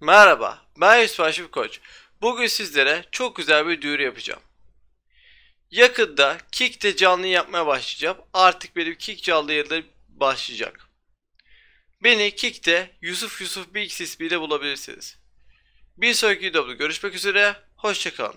Merhaba, ben Yusuf Aşif Koç. Bugün sizlere çok güzel bir duyuru yapacağım. Yakında Kick'te canlı yapmaya başlayacağım. Artık benim Kick canlı yayınları başlayacak. Beni Kick'te Yusuf Yusuf Bilgis ismiyle bulabilirsiniz. Bir sonraki videoda görüşmek üzere, hoşçakalın.